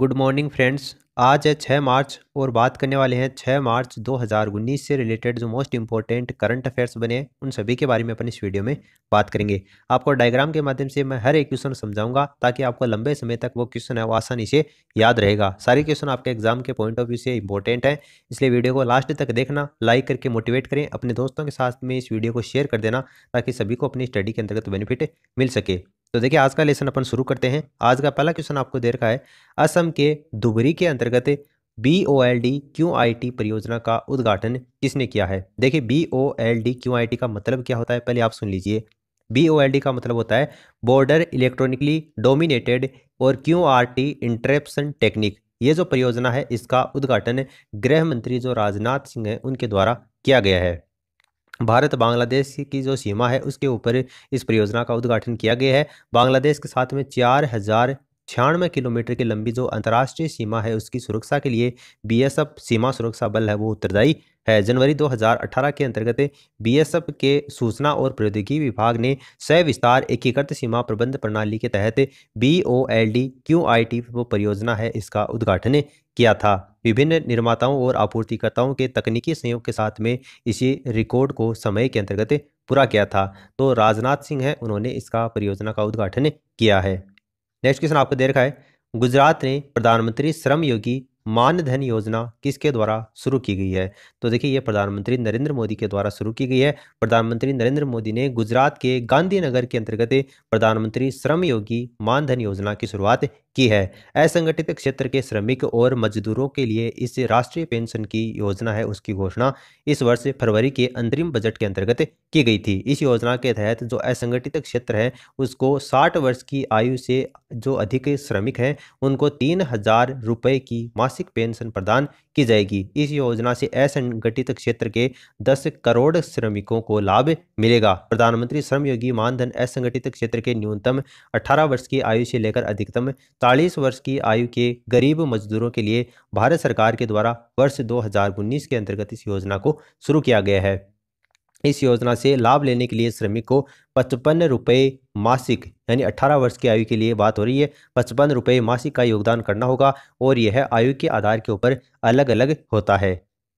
good morning friends आज है छः मार्च और बात करने वाले हैं छः मार्च 2019 से रिलेटेड जो मोस्ट इंपॉर्टेंट करंट अफेयर्स बने हैं उन सभी के बारे में अपन इस वीडियो में बात करेंगे आपको डायग्राम के माध्यम से मैं हर एक क्वेश्चन समझाऊंगा ताकि आपको लंबे समय तक वो क्वेश्चन है वो आसानी से याद रहेगा सारे क्वेश्चन आपके एग्जाम के पॉइंट ऑफ व्यू से इंपॉर्टेंट है इसलिए वीडियो को लास्ट तक देखना लाइक करके मोटिवेट करें अपने दोस्तों के साथ में इस वीडियो को शेयर कर देना ताकि सभी को अपनी स्टडी के अंतर्गत बेनिफिट मिल सके तो देखिए आज का लेसन अपन शुरू करते हैं आज का पहला क्वेश्चन आपको दे रखा है असम के दुबरी के अंतर्गत B O L D Q I T परियोजना का उद्घाटन किसने किया है देखिए B O L D Q I T का मतलब क्या होता है पहले आप सुन लीजिए बी ओ एल डी का मतलब होता है बॉर्डर इलेक्ट्रॉनिकली डोमिनेटेड और Q R T interception technique ये जो परियोजना है इसका उद्घाटन गृह मंत्री जो राजनाथ सिंह हैं उनके द्वारा किया गया है भारत बांग्लादेश की जो सीमा है उसके ऊपर इस परियोजना का उद्घाटन किया गया है बांग्लादेश के साथ में चार हज़ार छियानवे किलोमीटर की लंबी जो अंतर्राष्ट्रीय सीमा है उसकी सुरक्षा के लिए बीएसएफ सीमा सुरक्षा बल है वो उत्तरदायी है जनवरी 2018 के अंतर्गत बीएसएफ के सूचना और प्रौद्योगिकी विभाग ने सह विस्तार एकीकृत सीमा प्रबंध प्रणाली के तहत B O L D Q I T वो परियोजना है इसका उद्घाटन किया था विभिन्न निर्माताओं और आपूर्तिकर्ताओं के तकनीकी सहयोग के साथ में इसी रिकॉर्ड को समय के अंतर्गत पूरा किया था तो राजनाथ सिंह है उन्होंने इसका परियोजना का उद्घाटन किया है नेक्स्ट क्वेश्चन आपको दे रखा है गुजरात ने प्रधानमंत्री श्रम योगी मानधन योजना किसके द्वारा शुरू की गई है तो देखिए ये प्रधानमंत्री नरेंद्र मोदी के द्वारा शुरू की गई है प्रधानमंत्री नरेंद्र मोदी ने गुजरात के गांधीनगर के अंतर्गत प्रधानमंत्री श्रम योगी मानधन योजना की शुरुआत की है असंगठित क्षेत्र के श्रमिक और मजदूरों के लिए इस राष्ट्रीय पेंशन की योजना है उसकी घोषणा इस वर्ष फरवरी के अंतरिम बजट के अंतर्गत की गई थी इस योजना के तहत जो असंगठित क्षेत्र है उसको 60 वर्ष की आयु से जो अधिक श्रमिक हैं उनको तीन हजार रुपये की मासिक पेंशन प्रदान की जाएगी इस योजना से असंगठित क्षेत्र के दस करोड़ श्रमिकों को लाभ मिलेगा प्रधानमंत्री श्रम योगी मानधन असंगठित क्षेत्र के न्यूनतम अठारह वर्ष की आयु से लेकर अधिकतम चालीस वर्ष की आयु के गरीब मजदूरों के लिए भारत सरकार के द्वारा वर्ष दो के अंतर्गत इस योजना को शुरू किया गया है इस योजना से लाभ लेने के लिए श्रमिक को पचपन रुपये मासिक यानी 18 वर्ष की आयु के लिए बात हो रही है पचपन रुपये मासिक का योगदान करना होगा और यह आयु के आधार के ऊपर अलग अलग होता है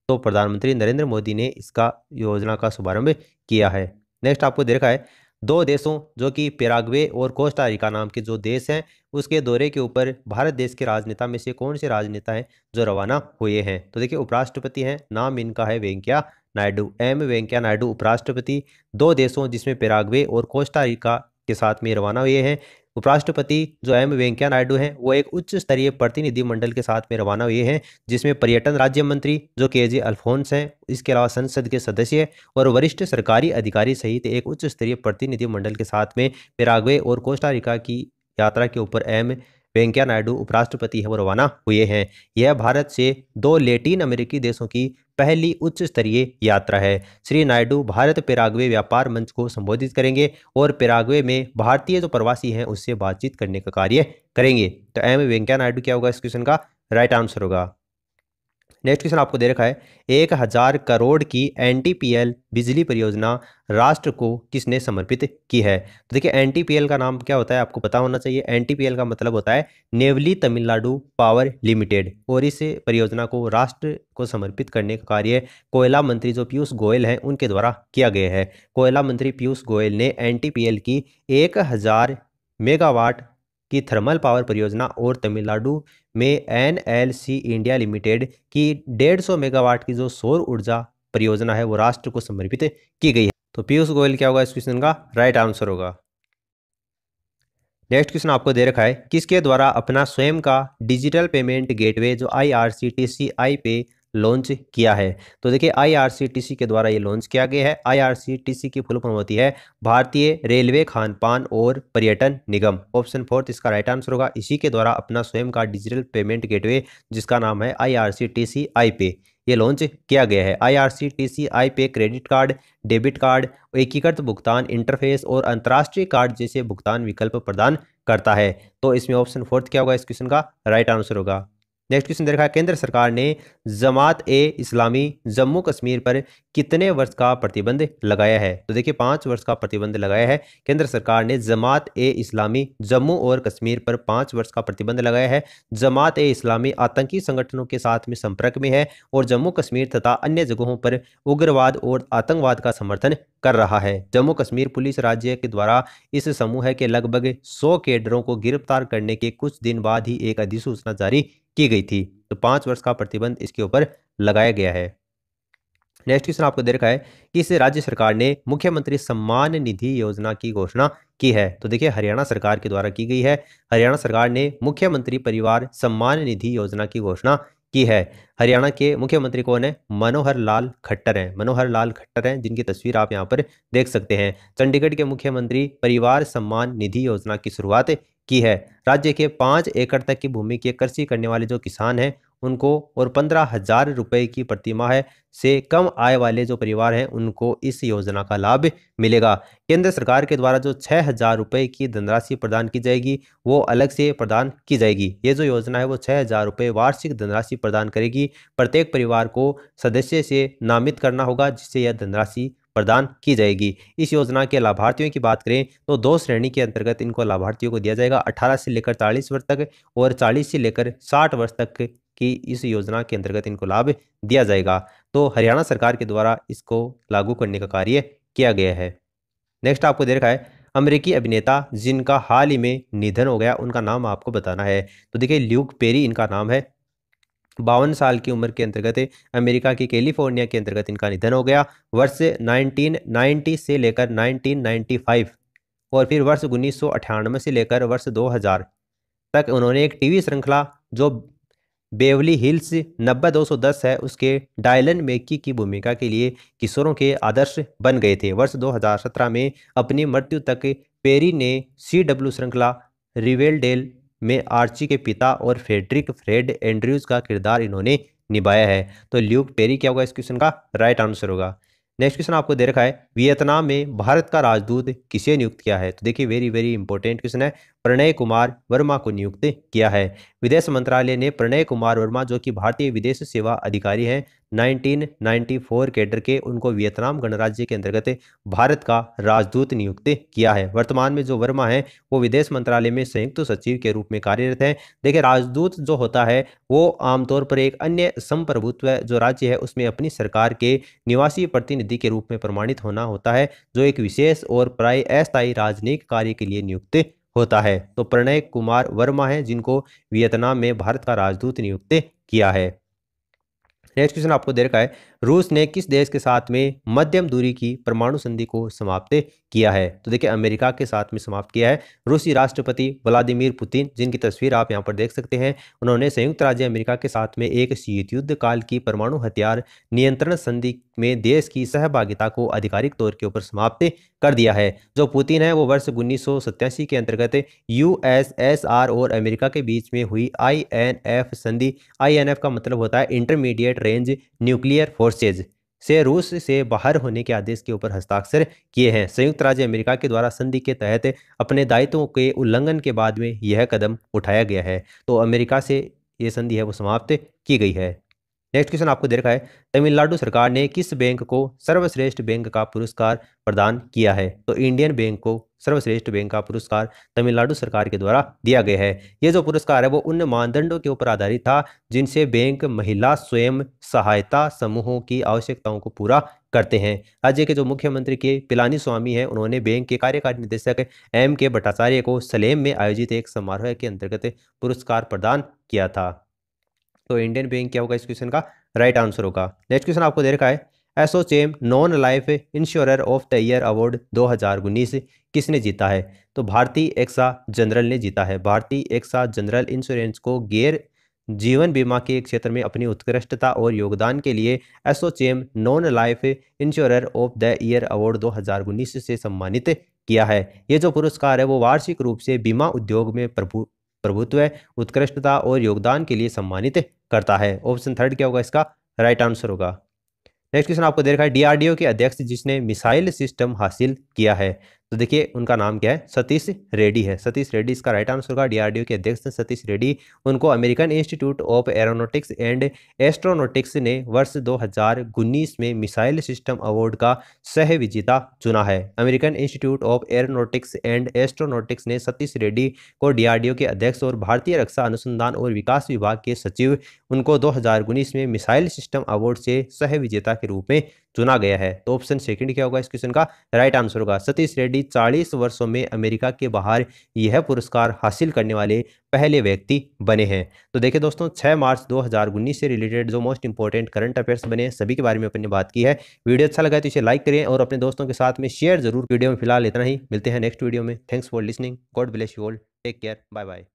तो प्रधानमंत्री नरेंद्र मोदी ने इसका योजना का शुभारंभ किया है नेक्स्ट आपको देखा है दो देशों जो कि पेराग्वे और कोस्टारिका नाम के जो देश हैं उसके दौरे के ऊपर भारत देश के राजनेता में से कौन से राजनेता हैं जो रवाना हुए हैं तो देखिए उपराष्ट्रपति हैं नाम इनका है वेंकैया नायडू एम वेंकैया नायडू उपराष्ट्रपति दो देशों जिसमें पेराग्वे और कोस्टारिका के साथ में रवाना हुए हैं उपराष्ट्रपति जो एम वेंकैया नायडू हैं वो एक उच्च स्तरीय प्रतिनिधिमंडल के साथ में रवाना हुए हैं जिसमें पर्यटन राज्य मंत्री जो के जे अल्फोंस हैं इसके अलावा संसद के सदस्य और वरिष्ठ सरकारी अधिकारी सहित एक उच्च स्तरीय प्रतिनिधिमंडल के साथ में पेरागवे और कोस्टारिका की यात्रा के ऊपर एम वेंकैया नायडू उपराष्ट्रपति हैं वो रवाना हुए हैं यह भारत से दो लेटिन अमेरिकी देशों की पहली उच्च स्तरीय यात्रा है श्री नायडू भारत पेरागवे व्यापार मंच को संबोधित करेंगे और पेरागवे में भारतीय जो प्रवासी हैं उससे बातचीत करने का कार्य करेंगे तो एम वेंकैया नायडू क्या होगा इस क्वेश्चन का राइट आंसर होगा नेक्स्ट क्वेश्चन आपको दे रखा है एक हज़ार करोड़ की एनटीपीएल बिजली परियोजना राष्ट्र को किसने समर्पित की है तो देखिए एनटीपीएल का नाम क्या होता है आपको पता होना चाहिए एनटीपीएल का मतलब होता है नेवली तमिलनाडु पावर लिमिटेड और इस परियोजना को राष्ट्र को समर्पित करने का कार्य कोयला मंत्री जो पीयूष गोयल हैं उनके द्वारा किया गया है कोयला मंत्री पीयूष गोयल ने एल की एक मेगावाट की थर्मल पावर परियोजना और तमिलनाडु में एनएलसी इंडिया लिमिटेड की 150 मेगावाट की जो सौर ऊर्जा परियोजना है वो राष्ट्र को समर्पित की गई है तो पीयूष गोयल क्या होगा इस क्वेश्चन का राइट आंसर होगा नेक्स्ट क्वेश्चन आपको दे रखा है किसके द्वारा अपना स्वयं का डिजिटल पेमेंट गेटवे जो I R C T C आई पे लॉन्च किया है तो देखिए आईआरसीटीसी के द्वारा ये लॉन्च किया गया है आईआरसीटीसी की फुल फॉर्म होती है भारतीय रेलवे खान पान और पर्यटन निगम ऑप्शन फोर्थ इसका राइट आंसर होगा इसी के द्वारा अपना स्वयं का डिजिटल पेमेंट गेटवे जिसका नाम है आईआरसीटीसी आईपे ये लॉन्च किया गया है आईआरसीटीसी आई पे क्रेडिट कार्ड डेबिट कार्ड एकीकृत भुगतान इंटरफेस और अंतर्राष्ट्रीय कार्ड जैसे भुगतान विकल्प प्रदान करता है तो इसमें ऑप्शन फोर्थ क्या होगा इस क्वेश्चन का राइट आंसर होगा नेक्स्ट क्वेश्चन देखा केंद्र सरकार ने जमात ए इस्लामी जम्मू कश्मीर पर कितने वर्ष का प्रतिबंध लगाया है तो देखिए पाँच वर्ष का प्रतिबंध लगाया है केंद्र सरकार ने जमात ए इस्लामी जम्मू और कश्मीर पर पाँच वर्ष का प्रतिबंध लगाया है जमात ए इस्लामी आतंकी संगठनों के साथ में संपर्क में है और जम्मू कश्मीर तथा अन्य जगहों पर उग्रवाद और आतंकवाद का समर्थन कर रहा है जम्मू कश्मीर पुलिस राज्य के द्वारा इस समूह के लगभग 100 केडरों को गिरफ्तार करने के कुछ दिन बाद ही एक अधिसूचना जारी की गई थी तो पांच वर्ष का प्रतिबंध इसके ऊपर लगाया गया है नेक्स्ट क्वेश्चन आपको दे रखा है कि इस राज्य सरकार ने मुख्यमंत्री सम्मान निधि योजना की घोषणा की है तो देखिए हरियाणा सरकार के द्वारा की गई है हरियाणा सरकार ने मुख्यमंत्री परिवार सम्मान निधि योजना की घोषणा की है हरियाणा के मुख्यमंत्री कौन है मनोहर लाल खट्टर हैं मनोहर लाल खट्टर हैं जिनकी तस्वीर आप यहाँ पर देख सकते हैं चंडीगढ़ के मुख्यमंत्री परिवार सम्मान निधि योजना की शुरुआत की है राज्य के पाँच एकड़ तक की भूमि की कृषि करने वाले जो किसान हैं उनको और पंद्रह हजार रुपये की प्रतिमाह से कम आय वाले जो परिवार हैं उनको इस योजना का लाभ मिलेगा केंद्र सरकार के द्वारा जो छः हजार रुपये की धनराशि प्रदान की जाएगी वो अलग से प्रदान की जाएगी ये जो योजना है वो छः हजार रुपये वार्षिक धनराशि प्रदान करेगी प्रत्येक परिवार को सदस्य से नामित करना होगा जिससे यह धनराशि प्रदान की जाएगी इस योजना के लाभार्थियों की बात करें तो दो श्रेणी के अंतर्गत इनको लाभार्थियों को दिया जाएगा 18 से लेकर 40 वर्ष तक और 40 से लेकर 60 वर्ष तक कि इस योजना के अंतर्गत इनको लाभ दिया जाएगा तो हरियाणा सरकार के द्वारा इसको लागू करने का कार्य किया गया है नेक्स्ट आपको दे रखा है अमेरिकी अभिनेता जिनका हाल ही में निधन हो गया उनका नाम आपको बताना है तो देखिए ल्यूक पेरी इनका नाम है बावन साल की उम्र के अंतर्गत अमेरिका की कैलिफोर्निया के अंतर्गत इनका निधन हो गया वर्ष 1990 से लेकर 1995 और फिर वर्ष उन्नीस से लेकर वर्ष 2000 तक उन्होंने एक टीवी श्रृंखला जो बेवली हिल्स नब्बे दो सौ दस है उसके डायलन मेकी की भूमिका के लिए किशोरों के आदर्श बन गए थे वर्ष 2017 में अपनी मृत्यु तक पेरी ने सी डब्ल्यू श्रृंखला रिवेलडेल में आर्ची के पिता और फेडरिक फ्रेड एंड्रयूज का किरदार इन्होंने निभाया है तो ल्यूक पेरी क्या होगा इस क्वेश्चन का राइट आंसर होगा नेक्स्ट क्वेश्चन आपको दे रखा है वियतनाम में भारत का राजदूत किसे नियुक्त किया है तो देखिए वेरी वेरी इंपॉर्टेंट क्वेश्चन है प्रणय कुमार वर्मा को नियुक्त किया है विदेश मंत्रालय ने प्रणय कुमार वर्मा जो कि भारतीय विदेश सेवा अधिकारी हैं 1994 कैडर के उनको वियतनाम गणराज्य के अंतर्गत भारत का राजदूत नियुक्त किया है वर्तमान में जो वर्मा है वो विदेश मंत्रालय में संयुक्त सचिव के रूप में कार्यरत हैं देखिए राजदूत जो होता है वो आमतौर पर एक अन्य संप्रभुत्व जो राज्य है उसमें अपनी सरकार के निवासी प्रतिनिधि के रूप में प्रमाणित होना होता है जो एक विशेष और प्राय अस्थायी राजनयिक कार्य के लिए नियुक्त होता है तो प्रणय कुमार वर्मा है जिनको वियतनाम में भारत का राजदूत नियुक्त किया है नेक्स्ट क्वेश्चन आपको दे रखा है रूस ने किस देश के साथ में मध्यम दूरी की परमाणु संधि को समाप्त किया है तो देखिए अमेरिका के साथ में समाप्त किया है रूसी राष्ट्रपति व्लादिमीर पुतिन जिनकी तस्वीर आप यहाँ पर देख सकते हैं उन्होंने संयुक्त राज्य अमेरिका के साथ में एक शीत युद्ध काल की परमाणु हथियार नियंत्रण संधि में देश की सहभागिता को आधिकारिक तौर के ऊपर समाप्त कर दिया है जो पुतिन है वो वर्ष उन्नीस के अंतर्गत यूएसएसआर और अमेरिका के बीच में हुई आई संधि आई का मतलब होता है intermediate range nuclear force forces से रूस से बाहर होने के आदेश के ऊपर हस्ताक्षर किए हैं संयुक्त राज्य अमेरिका के द्वारा संधि के तहत अपने दायित्वों के उल्लंघन के बाद में यह कदम उठाया गया है तो अमेरिका से ये संधि है वो समाप्त की गई है नेक्स्ट क्वेश्चन आपको दे रखा है तमिलनाडु सरकार ने किस बैंक को सर्वश्रेष्ठ बैंक का पुरस्कार प्रदान किया है तो इंडियन बैंक को सर्वश्रेष्ठ बैंक का पुरस्कार तमिलनाडु सरकार के द्वारा दिया गया है ये जो पुरस्कार है वो उन मानदंडों के ऊपर आधारित था जिनसे बैंक महिला स्वयं सहायता समूहों की आवश्यकताओं को पूरा करते हैं राज्य के जो मुख्यमंत्री के पिलानी स्वामी हैं उन्होंने बैंक के कार्यकारी निदेशक एम के भट्टाचार्य को सलेम में आयोजित एक समारोह के अंतर्गत पुरस्कार प्रदान किया था तो इंडियन बैंक क्या होगा इस क्वेश्चन का राइट आंसर होगा नेक्स्ट क्वेश्चन आपको दे रखा है ASSOCHAM non life insurer of the year award 2019 किसने जीता है तो भारतीय एक्सा जनरल ने जीता है भारतीय एक्सा जनरल इंश्योरेंस को गैर जीवन बीमा के क्षेत्र में अपनी उत्कृष्टता और योगदान के लिए ASSOCHAM non life insurer of the year award 2019 से सम्मानित किया है ये जो पुरस्कार है वो वार्षिक रूप से बीमा उद्योग में प्रभु प्रभुत्व उत्कृष्टता और योगदान के लिए सम्मानित करता है ऑप्शन थर्ड क्या होगा इसका राइट आंसर होगा नेक्स्ट क्वेश्चन आपको दे रखा है डीआरडीओ के अध्यक्ष जिसने मिसाइल सिस्टम हासिल किया है तो देखिए उनका नाम क्या है सतीश रेड्डी है सतीश रेड्डी इसका राइट आंसर होगा डीआरडीओ के अध्यक्ष सतीश रेड्डी उनको American institute of aeronautics and astronautics ने वर्ष 2019 में मिसाइल सिस्टम अवार्ड का सह विजेता चुना है American institute of aeronautics and astronautics ने सतीश रेड्डी को डी के अध्यक्ष और भारतीय रक्षा अनुसंधान और विकास विभाग के सचिव उनको दो में मिसाइल सिस्टम अवार्ड से सह विजेता के रूप में चुना गया है तो ऑप्शन सेकेंड क्या होगा इस क्वेश्चन का राइट आंसर होगा सतीश रेड्डी करीब 40 वर्षों में अमेरिका के बाहर यह पुरस्कार हासिल करने वाले पहले व्यक्ति बने हैं तो देखिए दोस्तों 6 मार्च 2019 से रिलेटेड जो मोस्ट इंपॉर्टेंट करंट अफेयर्स बने हैं सभी के बारे में अपने बात की है वीडियो अच्छा लगा तो इसे लाइक करें और अपने दोस्तों के साथ में शेयर जरूर वीडियो में फिलहाल इतना ही मिलते हैं नेक्स्ट वीडियो में thanks for listening god bless you all take care bye bye